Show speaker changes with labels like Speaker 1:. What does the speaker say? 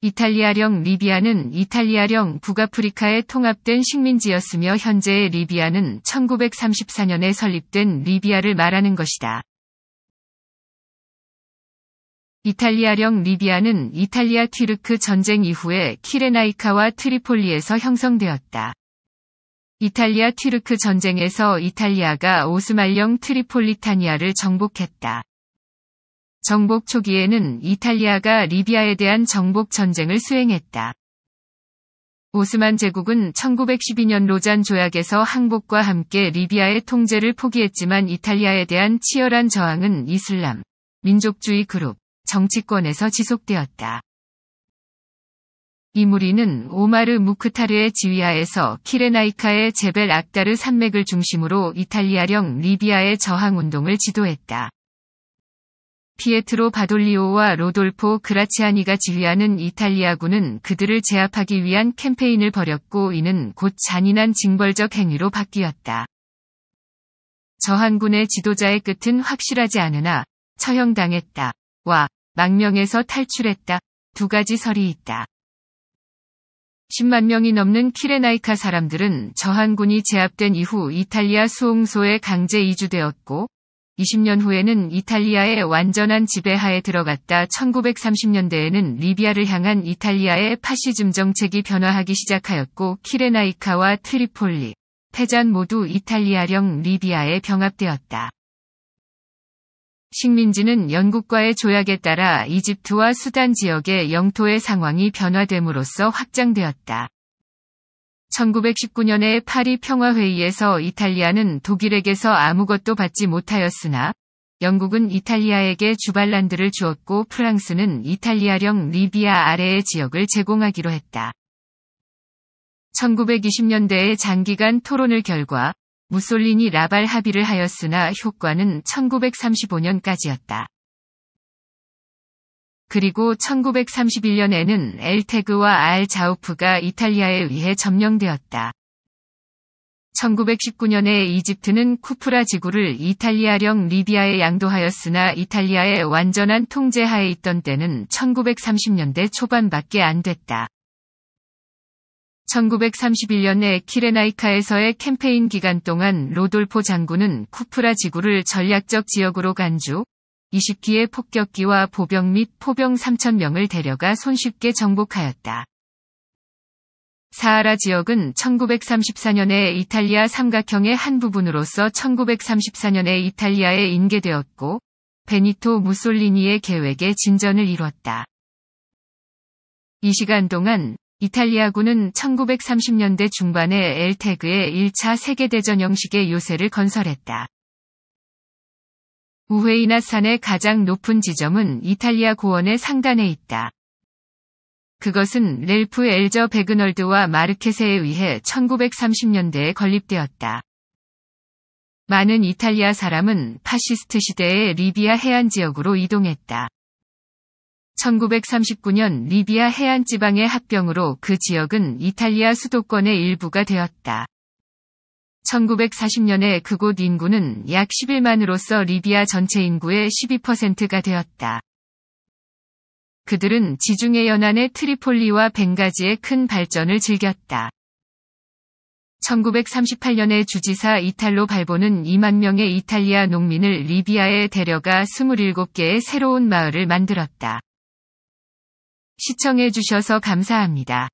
Speaker 1: 이탈리아령 리비아는 이탈리아령 북아프리카에 통합된 식민지였으며 현재의 리비아는 1934년에 설립된 리비아를 말하는 것이다. 이탈리아령 리비아는 이탈리아 튀르크 전쟁 이후에 키레나이카와 트리폴리에서 형성되었다. 이탈리아 튀르크 전쟁에서 이탈리아가 오스말령 트리폴리타니아를 정복했다. 정복 초기에는 이탈리아가 리비아에 대한 정복 전쟁을 수행했다. 오스만 제국은 1912년 로잔 조약에서 항복과 함께 리비아의 통제를 포기했지만 이탈리아에 대한 치열한 저항은 이슬람, 민족주의 그룹, 정치권에서 지속되었다. 이무리는 오마르 무크타르의 지휘하에서 키레나이카의 제벨 악다르 산맥을 중심으로 이탈리아령 리비아의 저항 운동을 지도했다. 피에트로 바돌리오와 로돌포 그라치아니가 지휘하는 이탈리아군은 그들을 제압하기 위한 캠페인을 벌였고 이는 곧 잔인한 징벌적 행위로 바뀌었다. 저항군의 지도자의 끝은 확실하지 않으나 처형당했다. 와 망명에서 탈출했다. 두 가지 설이 있다. 10만 명이 넘는 키레나이카 사람들은 저항군이 제압된 이후 이탈리아 수홍소에 강제 이주되었고 20년 후에는 이탈리아의 완전한 지배하에 들어갔다 1930년대에는 리비아를 향한 이탈리아의 파시즘 정책이 변화하기 시작하였고 키레나이카와 트리폴리, 페잔 모두 이탈리아령 리비아에 병합되었다. 식민지는 영국과의 조약에 따라 이집트와 수단 지역의 영토의 상황이 변화됨으로써 확장되었다. 1919년의 파리 평화회의에서 이탈리아는 독일에게서 아무것도 받지 못하였으나 영국은 이탈리아에게 주발란드를 주었고 프랑스는 이탈리아령 리비아 아래의 지역을 제공하기로 했다. 1920년대의 장기간 토론을 결과 무솔리니 라발 합의를 하였으나 효과는 1935년까지였다. 그리고 1931년에는 엘테그와 알 자우프가 이탈리아에 의해 점령되었다. 1919년에 이집트는 쿠프라 지구를 이탈리아령 리비아에 양도하였으나 이탈리아의 완전한 통제하에 있던 때는 1930년대 초반밖에 안 됐다. 1931년에 키레나이카에서의 캠페인 기간 동안 로돌포 장군은 쿠프라 지구를 전략적 지역으로 간주, 20기의 폭격기와 보병 및 포병 3천명을 데려가 손쉽게 정복하였다. 사하라 지역은 1934년에 이탈리아 삼각형의 한 부분으로서 1934년에 이탈리아에 인계되었고, 베니토 무솔리니의 계획에 진전을 이뤘다. 이 시간 동안 이탈리아군은 1930년대 중반에 엘테그의 1차 세계대전 형식의 요새를 건설했다. 우회이나 산의 가장 높은 지점은 이탈리아 고원의 상단에 있다. 그것은 렐프 엘저 베그널드와 마르케세에 의해 1930년대에 건립되었다. 많은 이탈리아 사람은 파시스트 시대의 리비아 해안 지역으로 이동했다. 1939년 리비아 해안 지방의 합병으로 그 지역은 이탈리아 수도권의 일부가 되었다. 1940년에 그곳 인구는 약 11만으로서 리비아 전체 인구의 12%가 되었다. 그들은 지중해 연안의 트리폴리와 벵가지의 큰 발전을 즐겼다. 1938년에 주지사 이탈로 발보는 2만 명의 이탈리아 농민을 리비아에 데려가 27개의 새로운 마을을 만들었다. 시청해주셔서 감사합니다.